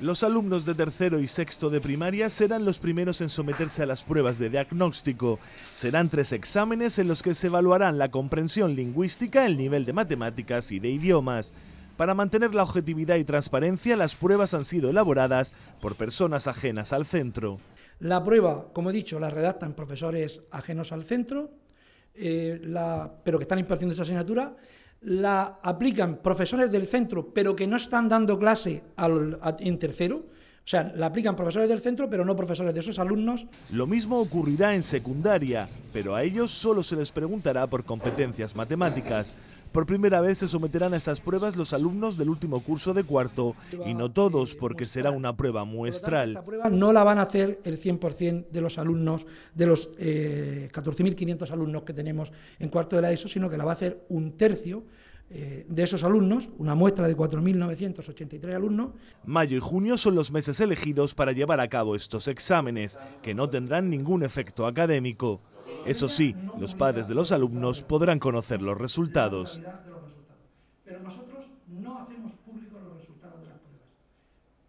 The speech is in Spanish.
Los alumnos de tercero y sexto de primaria serán los primeros en someterse a las pruebas de diagnóstico. Serán tres exámenes en los que se evaluarán la comprensión lingüística, el nivel de matemáticas y de idiomas. Para mantener la objetividad y transparencia, las pruebas han sido elaboradas por personas ajenas al centro. La prueba, como he dicho, la redactan profesores ajenos al centro eh, pero que están impartiendo esa asignatura, la aplican profesores del centro, pero que no están dando clase en tercero. O sea, la aplican profesores del centro, pero no profesores de esos alumnos. Lo mismo ocurrirá en secundaria, pero a ellos solo se les preguntará por competencias matemáticas. Por primera vez se someterán a estas pruebas los alumnos del último curso de cuarto, y no todos, porque será una prueba muestral. prueba no la van a hacer el 100% de los alumnos, de los 14.500 eh, alumnos que tenemos en cuarto de la ESO, sino que la va a hacer un tercio eh, de esos alumnos, una muestra de 4.983 alumnos. Mayo y junio son los meses elegidos para llevar a cabo estos exámenes, que no tendrán ningún efecto académico. Eso sí, los padres de los alumnos podrán conocer los resultados.